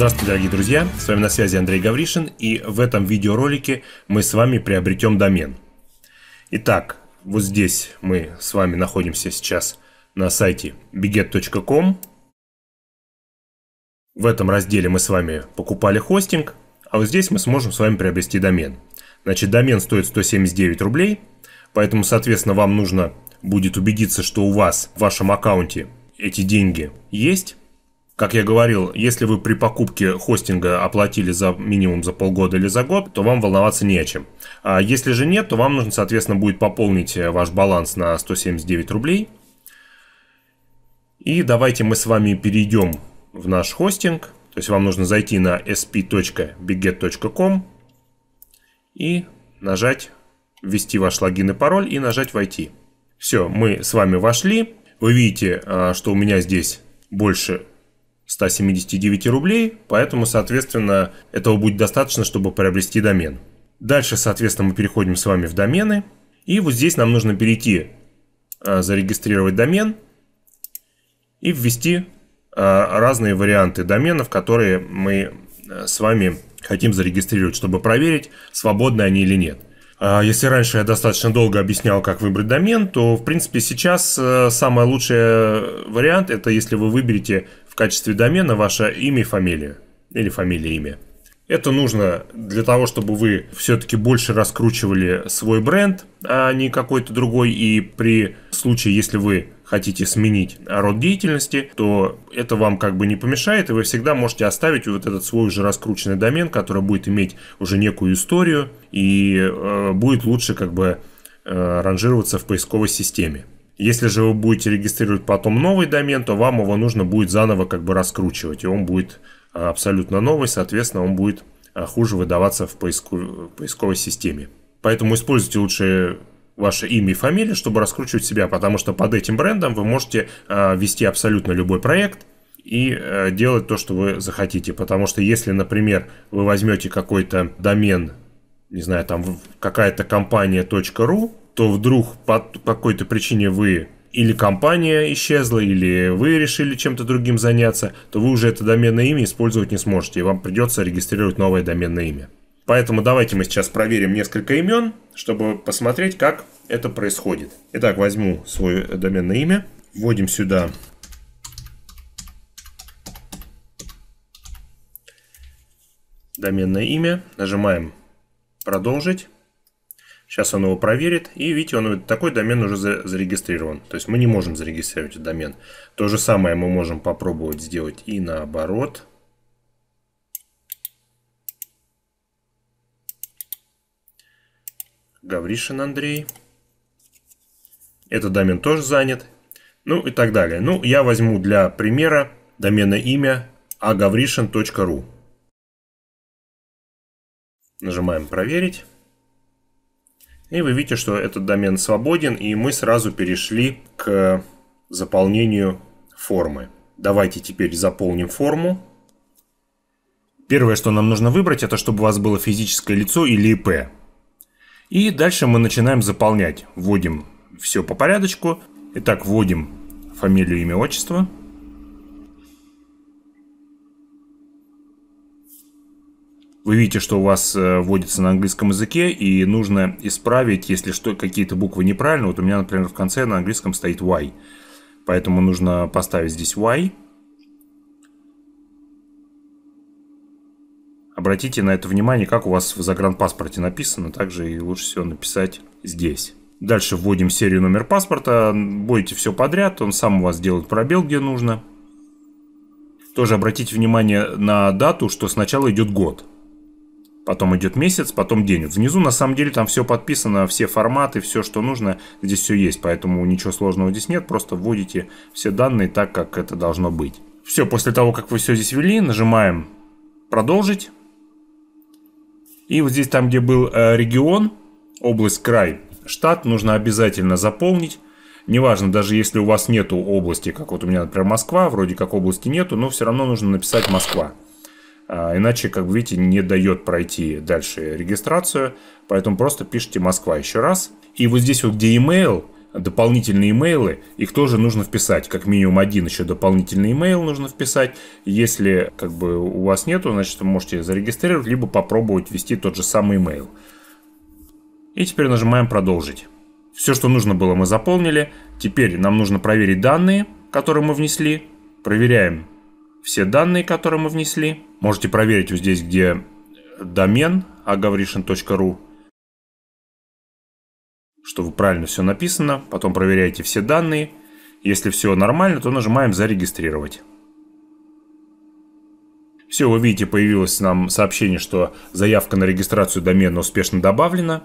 Здравствуйте, дорогие друзья! С вами на связи Андрей Гавришин, и в этом видеоролике мы с вами приобретем домен. Итак, вот здесь мы с вами находимся сейчас на сайте beget.com. В этом разделе мы с вами покупали хостинг, а вот здесь мы сможем с вами приобрести домен. Значит, домен стоит 179 рублей, поэтому, соответственно, вам нужно будет убедиться, что у вас в вашем аккаунте эти деньги есть. Как я говорил, если вы при покупке хостинга оплатили за минимум за полгода или за год, то вам волноваться не о чем. А если же нет, то вам нужно, соответственно, будет пополнить э, ваш баланс на 179 рублей. И давайте мы с вами перейдем в наш хостинг. То есть вам нужно зайти на sp.biget.com и нажать ввести ваш логин и пароль и нажать «Войти». Все, мы с вами вошли. Вы видите, а, что у меня здесь больше 179 рублей, поэтому, соответственно, этого будет достаточно, чтобы приобрести домен. Дальше, соответственно, мы переходим с вами в домены. И вот здесь нам нужно перейти, а, зарегистрировать домен и ввести а, разные варианты доменов, которые мы а, с вами хотим зарегистрировать, чтобы проверить, свободны они или нет. Если раньше я достаточно долго объяснял, как выбрать домен, то, в принципе, сейчас самый лучший э, вариант – это если вы выберете качестве домена ваше имя и фамилия. Или фамилия, имя. Это нужно для того, чтобы вы все-таки больше раскручивали свой бренд, а не какой-то другой. И при случае, если вы хотите сменить род деятельности, то это вам как бы не помешает, и вы всегда можете оставить вот этот свой уже раскрученный домен, который будет иметь уже некую историю и э, будет лучше как бы э, ранжироваться в поисковой системе. Если же вы будете регистрировать потом новый домен, то вам его нужно будет заново как бы раскручивать. И он будет а, абсолютно новый, соответственно, он будет а, хуже выдаваться в, поиску, в поисковой системе. Поэтому используйте лучше ваше имя и фамилию, чтобы раскручивать себя, потому что под этим брендом вы можете а, вести абсолютно любой проект и э, делать то, что вы захотите. Потому что если, например, вы возьмете какой-то домен, не знаю, там какая-то компания .ру, что вдруг по какой-то причине вы или компания исчезла, или вы решили чем-то другим заняться, то вы уже это доменное имя использовать не сможете, и вам придется регистрировать новое доменное имя. Поэтому давайте мы сейчас проверим несколько имен, чтобы посмотреть, как это происходит. Итак, возьму свое доменное имя, вводим сюда доменное имя, нажимаем «Продолжить». Сейчас он его проверит, и видите, он такой домен уже зарегистрирован. То есть мы не можем зарегистрировать этот домен. То же самое мы можем попробовать сделать и наоборот. Гавришин Андрей. Этот домен тоже занят. Ну и так далее. Ну, я возьму для примера домена имя agavrishin.ru. Нажимаем проверить. И вы видите, что этот домен свободен, и мы сразу перешли к заполнению формы. Давайте теперь заполним форму. Первое, что нам нужно выбрать, это чтобы у вас было физическое лицо или ИП. И дальше мы начинаем заполнять. Вводим все по порядочку. Итак, вводим фамилию, имя, отчество. вы видите, что у вас э, вводится на английском языке, и нужно исправить, если что, какие-то буквы неправильно. Вот у меня, например, в конце на английском стоит Y. Поэтому нужно поставить здесь Y. Обратите на это внимание, как у вас в загранпаспорте написано. Также и лучше всего написать здесь. Дальше вводим серию номер паспорта. Будете все подряд. Он сам у вас делает пробел, где нужно. Тоже обратите внимание на дату, что сначала идет год потом идет месяц, потом день. Внизу на самом деле там все подписано, все форматы, все, что нужно, здесь все есть, поэтому ничего сложного здесь нет, просто вводите все данные так, как это должно быть. Все, после того, как вы все здесь ввели, нажимаем «Продолжить». И вот здесь, там, где был э, регион, область, край, штат, нужно обязательно заполнить. Неважно, даже если у вас нету области, как вот у меня, например, Москва, вроде как области нету, но все равно нужно написать Москва. А, иначе, как вы видите, не дает пройти дальше регистрацию. Поэтому просто пишите «Москва» еще раз. И вот здесь вот, где email, дополнительные имейлы, их тоже нужно вписать. Как минимум один еще дополнительный имейл нужно вписать. Если как бы у вас нету, значит вы можете зарегистрировать, либо попробовать ввести тот же самый имейл. И теперь нажимаем «Продолжить». Все, что нужно было, мы заполнили. Теперь нам нужно проверить данные, которые мы внесли. Проверяем все данные, которые мы внесли. Можете проверить вот здесь, где домен agavrishin.ru, чтобы правильно все написано. Потом проверяете все данные. Если все нормально, то нажимаем «Зарегистрировать». Все, вы видите, появилось нам сообщение, что заявка на регистрацию домена успешно добавлена.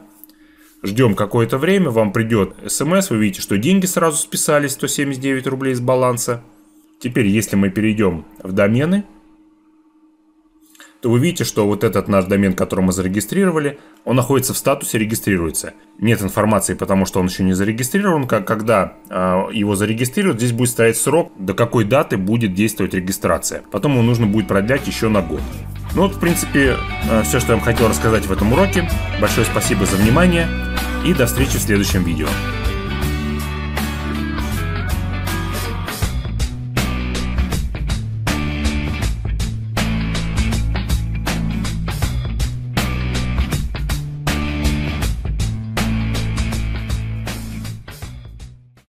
Ждем какое-то время, вам придет смс, эм вы видите, что деньги сразу списались, 179 рублей с баланса. Теперь, если мы перейдем в домены, то вы видите, что вот этот наш домен, который мы зарегистрировали, он находится в статусе «Регистрируется». Нет информации, потому что он еще не зарегистрирован. Когда а, его зарегистрируют, здесь будет стоять срок, до какой даты будет действовать регистрация. Потом его нужно будет продлять еще на год. Ну вот, в принципе, а, все, что я вам хотел рассказать в этом уроке. Большое спасибо за внимание и до встречи в следующем видео.